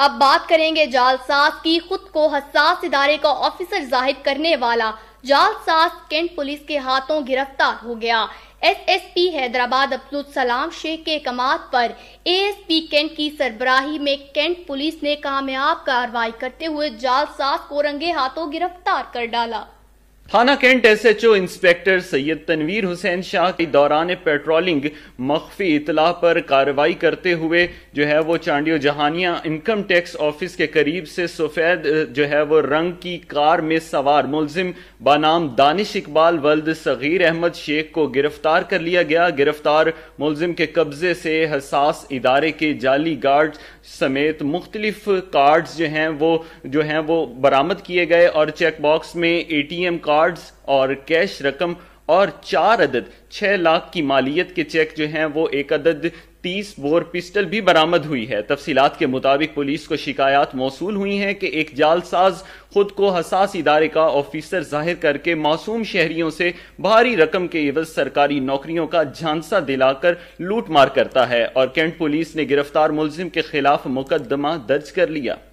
अब बात करेंगे जालसाज की खुद को हसास इदारे का ऑफिसर जाहिर करने वाला जालसाज कैंट पुलिस के हाथों गिरफ्तार हो गया एसएसपी हैदराबाद अब्दुल सलाम शेख के कमात पर एएसपी कैंट की सरबराही में कैंट पुलिस ने कामयाब कार्रवाई करते हुए जालसाज को रंगे हाथों गिरफ्तार कर डाला थाना cantt SHO inspector Syed Tanveer Hussain Shah के दौरान पेट्रोलिंग मख्फी इतला पर कार्रवाई करते हुए जो है वो Chandio Jahania income tax office के करीब से सफ़ेद जो है वो रंग की कार में सवार मुलजिम बानाम दानिश इकबाल वल्द सगीर अहमद शेख को गिरफ्तार कर लिया गया गिरफ्तार मुलजिम के कब्जे से हसास इदारे के जाली गार्ड समेत मुख्तलिफ कार्ड जो है वो जो है वो बरामद किए गए और चेकबॉक्स में A T M card cards और कैश रकम और चार अदद छह लाख की मालियत के चेक जो हैं वो एक अदद तीस बोर पिस्टल भी बरामद हुई है तफसीत के मुताबिक पुलिस को शिकायत मौसू हुई हैं कि एक जालसाज खुद को हसास इदारे का ऑफिसर जाहिर करके मासूम शहरियों से भारी रकम के एवज सरकारी नौकरियों का झांसा दिलाकर लूट मार करता है और कैंट पुलिस ने गिरफ्तार मुलजिम के खिलाफ मुकदमा दर्ज कर लिया